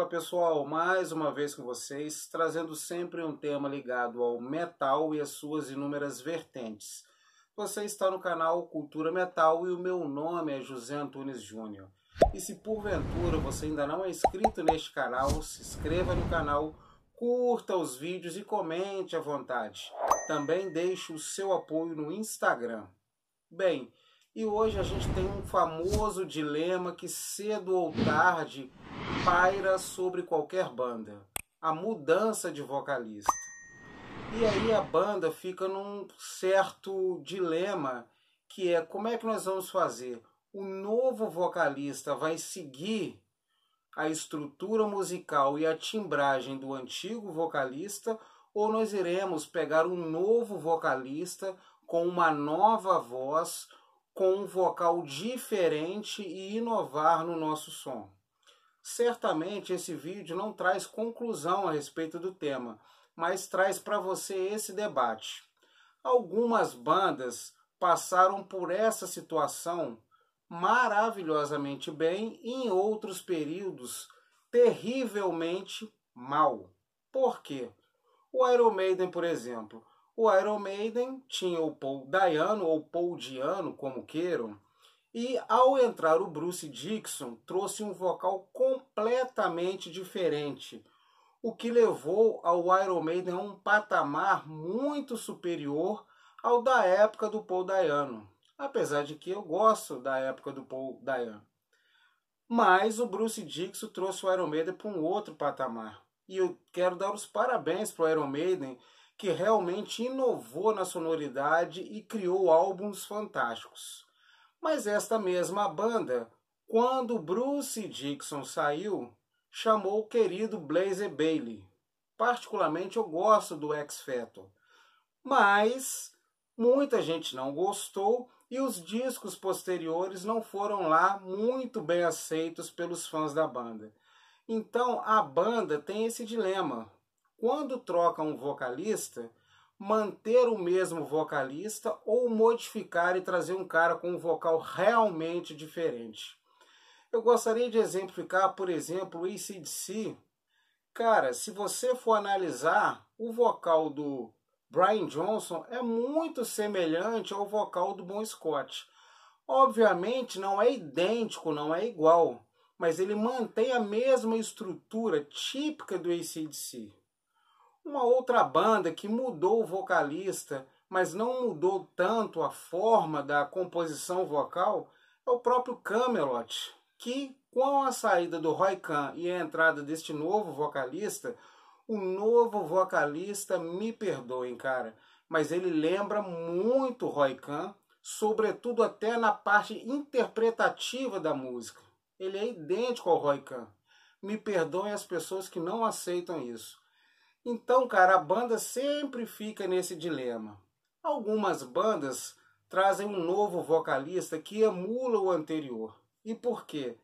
Fala pessoal, mais uma vez com vocês, trazendo sempre um tema ligado ao metal e as suas inúmeras vertentes. Você está no canal Cultura Metal e o meu nome é José Antunes Júnior. E se porventura você ainda não é inscrito neste canal, se inscreva no canal, curta os vídeos e comente à vontade. Também deixe o seu apoio no Instagram. Bem, e hoje a gente tem um famoso dilema que cedo ou tarde paira sobre qualquer banda: a mudança de vocalista. E aí a banda fica num certo dilema que é como é que nós vamos fazer? O novo vocalista vai seguir a estrutura musical e a timbragem do antigo vocalista ou nós iremos pegar um novo vocalista com uma nova voz, com um vocal diferente e inovar no nosso som. Certamente esse vídeo não traz conclusão a respeito do tema, mas traz para você esse debate. Algumas bandas passaram por essa situação maravilhosamente bem e em outros períodos terrivelmente mal. Por quê? O Iron Maiden, por exemplo, o Iron Maiden tinha o Paul Dayano, ou Paul Diano, como queiram, e ao entrar o Bruce Dixon, trouxe um vocal completamente diferente, o que levou ao Iron Maiden a um patamar muito superior ao da época do Paul Dayano. Apesar de que eu gosto da época do Paul Dayano. Mas o Bruce Dixon trouxe o Iron Maiden para um outro patamar. E eu quero dar os parabéns para o Iron Maiden que realmente inovou na sonoridade e criou álbuns fantásticos. Mas esta mesma banda, quando Bruce Dixon saiu, chamou o querido Blazer Bailey. Particularmente eu gosto do X Factor, mas muita gente não gostou e os discos posteriores não foram lá muito bem aceitos pelos fãs da banda. Então a banda tem esse dilema, quando troca um vocalista, manter o mesmo vocalista ou modificar e trazer um cara com um vocal realmente diferente. Eu gostaria de exemplificar, por exemplo, o ACDC. Cara, se você for analisar, o vocal do Brian Johnson é muito semelhante ao vocal do Bon Scott. Obviamente não é idêntico, não é igual, mas ele mantém a mesma estrutura típica do ACDC. Uma outra banda que mudou o vocalista, mas não mudou tanto a forma da composição vocal, é o próprio Camelot, que com a saída do Roy Khan e a entrada deste novo vocalista, o novo vocalista, me perdoem, cara, mas ele lembra muito Roy Khan, sobretudo até na parte interpretativa da música. Ele é idêntico ao Roy Khan. Me perdoem as pessoas que não aceitam isso. Então, cara, a banda sempre fica nesse dilema. Algumas bandas trazem um novo vocalista que emula o anterior. E por quê?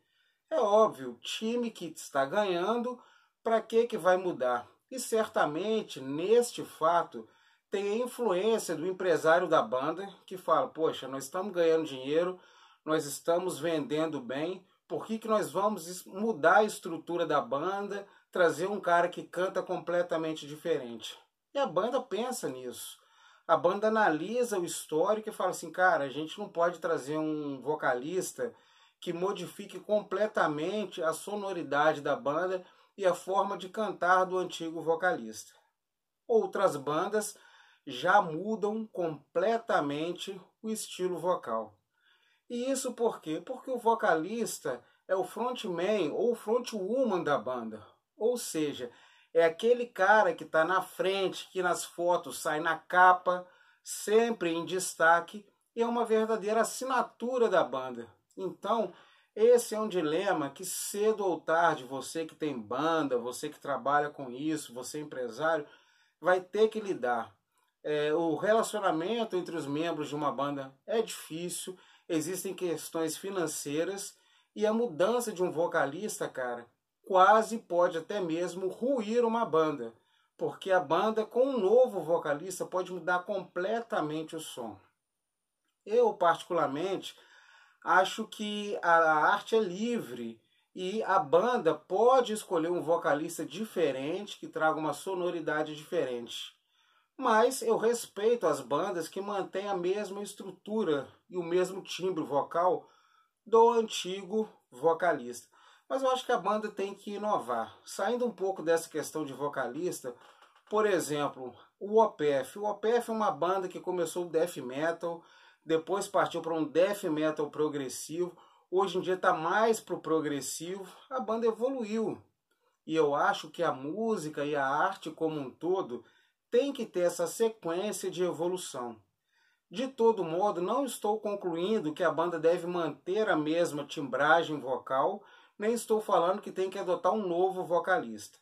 É óbvio, time que está ganhando, para que que vai mudar? E certamente neste fato tem a influência do empresário da banda que fala: "Poxa, nós estamos ganhando dinheiro, nós estamos vendendo bem, por que que nós vamos mudar a estrutura da banda?" trazer um cara que canta completamente diferente. E a banda pensa nisso. A banda analisa o histórico e fala assim, cara, a gente não pode trazer um vocalista que modifique completamente a sonoridade da banda e a forma de cantar do antigo vocalista. Outras bandas já mudam completamente o estilo vocal. E isso por quê? Porque o vocalista é o frontman ou frontwoman da banda. Ou seja, é aquele cara que está na frente, que nas fotos sai na capa, sempre em destaque, e é uma verdadeira assinatura da banda. Então, esse é um dilema que cedo ou tarde você que tem banda, você que trabalha com isso, você é empresário, vai ter que lidar. É, o relacionamento entre os membros de uma banda é difícil, existem questões financeiras e a mudança de um vocalista, cara, quase pode até mesmo ruir uma banda, porque a banda com um novo vocalista pode mudar completamente o som. Eu, particularmente, acho que a arte é livre e a banda pode escolher um vocalista diferente que traga uma sonoridade diferente. Mas eu respeito as bandas que mantêm a mesma estrutura e o mesmo timbre vocal do antigo vocalista. Mas eu acho que a banda tem que inovar. Saindo um pouco dessa questão de vocalista, por exemplo, o OPF. O OPF é uma banda que começou o death metal, depois partiu para um death metal progressivo. Hoje em dia está mais para o progressivo. A banda evoluiu. E eu acho que a música e a arte como um todo tem que ter essa sequência de evolução. De todo modo, não estou concluindo que a banda deve manter a mesma timbragem vocal nem estou falando que tem que adotar um novo vocalista.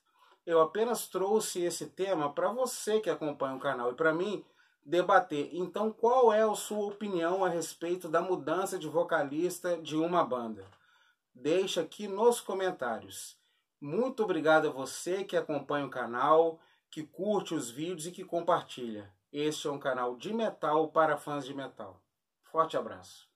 Eu apenas trouxe esse tema para você que acompanha o canal e para mim debater. Então, qual é a sua opinião a respeito da mudança de vocalista de uma banda? Deixa aqui nos comentários. Muito obrigado a você que acompanha o canal, que curte os vídeos e que compartilha. Este é um canal de metal para fãs de metal. Forte abraço.